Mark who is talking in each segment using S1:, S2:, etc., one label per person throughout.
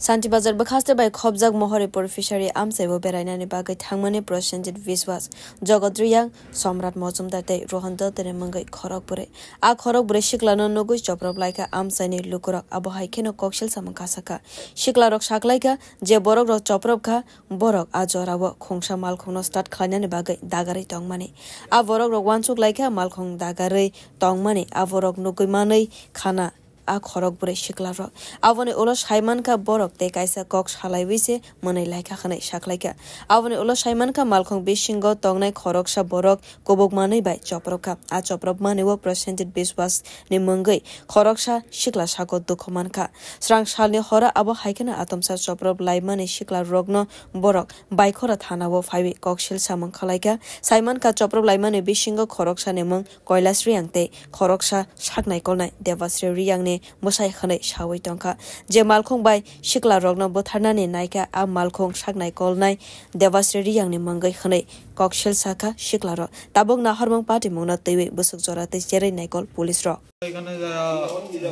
S1: Santi bazar bakhaste bai khobjak mohore por fishery amse bo berainani bagai thangmane prosenjit viswas jogodriyang somrat mojumdar tei rohanda tere mangai khorok pore a khorok bure shiklano nogui choprop laika amsani lukorok abohai kheno kokshel samang kasaka shikla rok shaklaika je borok rok choprop kha borok a jorabo khongsa mal khongno start khlainani bagai dagari tongmani a borok rok wansuk laika mal khong dagari tongmani a borok nogui khana આ ખોરાક બુરે શિકલારો આવને ઓલો શાયમાન કા બોરક તે કાઈસા કોક શાલાઈ વિસે મને લાઈકા ખને શાકલાઈકા આવને ઓલો શાયમાન કા માલખંગ બેશિંગ તોંગનાઈ ખોરાક શા બોરક કોબોક માનઈ બાઈ ચપરકા આ ચપરબ માને વો પ્રસેન્ટેડ વિશ્વાસ ને મંગઈ ખોરાક શા શિકલા શાકો દુખ માનકા સ્રાંગ શાલને હરા આબો હાઈકેના આતમસા ચપરબ લાઈ માને શિકલા રોગનો બોરક বাইখরা থানা ও ফাইবে ককশেল সামং খলাইকা সাইমান কা চপ্রব লাইমানে বিশিঙ্গ খরকসা নেমং কৈলাস রিয়াংতে খরকসা সাকনাই কলনাই দেবাশ্রী রিয়াংনে मोसायखनै सावै टंखा जे मालखं बाय सिख्ला रग्न बोथारनानै नायका आ मालखं सागनाय कलनाय देवाश्री रियांनि मंगै खनै ककशेल साखा सिख्ला र ताबक ना हरमं पार्टी मंगना तैवे बसक जराते जेरै नायकल পুলিশ র
S2: এখানে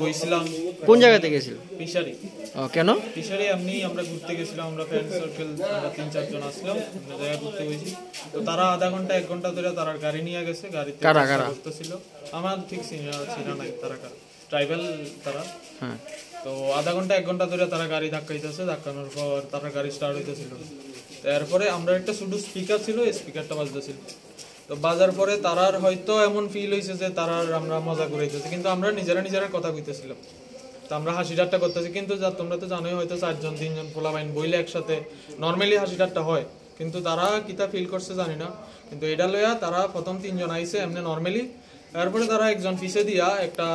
S2: বইছিলাম কোন গেছিল পিসারি কেন পিসারি আমরা ঘুরতে গেছিলাম আমরা ফ্রেন্ড সার্কেল আসলাম আমরা ঘুরতে গেছি তো তারা আধা ঘন্টা এক ঘন্টা ধরে তারা গাড়ি নিয়ে গেছে কারা কারা ছিল আমার ঠিক ছিল না তারা কারা ট্রাইবেল তারা হ্যাঁ তো আধা ঘন্টা এক ঘন্টা ধরে তারা গাড়ি ধাক্কাইতেছে ধাক্কানোর পর তারা গাড়ি স্টার্ট হইতেছিল তারপরে আমরা একটা শুধু স্পিকার ছিল স্পিকারটা বাজতেছিল তো বাজার পরে তারার হয়তো এমন ফিল হয়েছে যে তারার আমরা মজা করে হইতেছি কিন্তু আমরা নিজেরা নিজেরা কথা কইতেছিলাম তো আমরা হাসি ঠাট্টা করতেছি কিন্তু যা তোমরা তো জানোই হয়তো চারজন তিনজন পোলা বাইন বইলে একসাথে নর্মালি হাসি ঠাট্টা হয় কিন্তু তারা কিতা ফিল করছে জানি না কিন্তু এটা লইয়া তারা প্রথম তিনজন আইছে এমনি নর্মালি তারপরে তারা একজন পিছে দিয়া একটা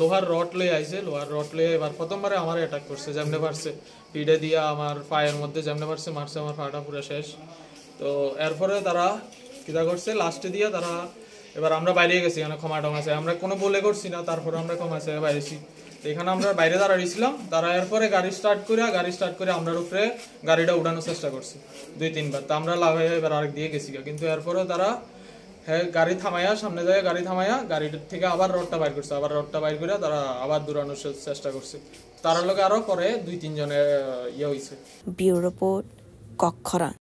S2: লোহার রড লয়ে আইছে লোহার রড লে এবার প্রথমবারে আমার অ্যাটাক করছে যেমনে পারছে পিডে দিয়া আমার পায়ের মধ্যে যেমনে পারছে মারছে আমার পাটা পুরো শেষ তো এরপরে তারা কীটা করছে লাস্টে দিয়া তারা এবার আমরা বাইরে গেছি এখানে ক্ষমা টমাছে আমরা কোনো বলে করছি না তারপরে আমরা ক্ষমাছে বাইরেছি এখানে আমরা বাইরে দাঁড়াইছিলাম তারা এরপরে গাড়ি স্টার্ট করে গাড়ি স্টার্ট করে আমরা উপরে গাড়িটা উড়ানোর চেষ্টা করছি দুই তিনবার তা আমরা লাভ হয়ে এবার আরেক দিয়ে গেছি কিন্তু এরপরেও তারা গাড়ি থামাইয়া সামনে যায় গাড়ি থামাইয়া গাড়ি থেকে আবার রোডটা বাইর করছে আবার রোডটা বাইর করে তারা আবার দূরানোর চেষ্টা করছে তারা লগে আরো পরে দুই তিনজনের
S1: ইয়ে হয়েছে ব্যুরো রিপোর্ট কক্ষরা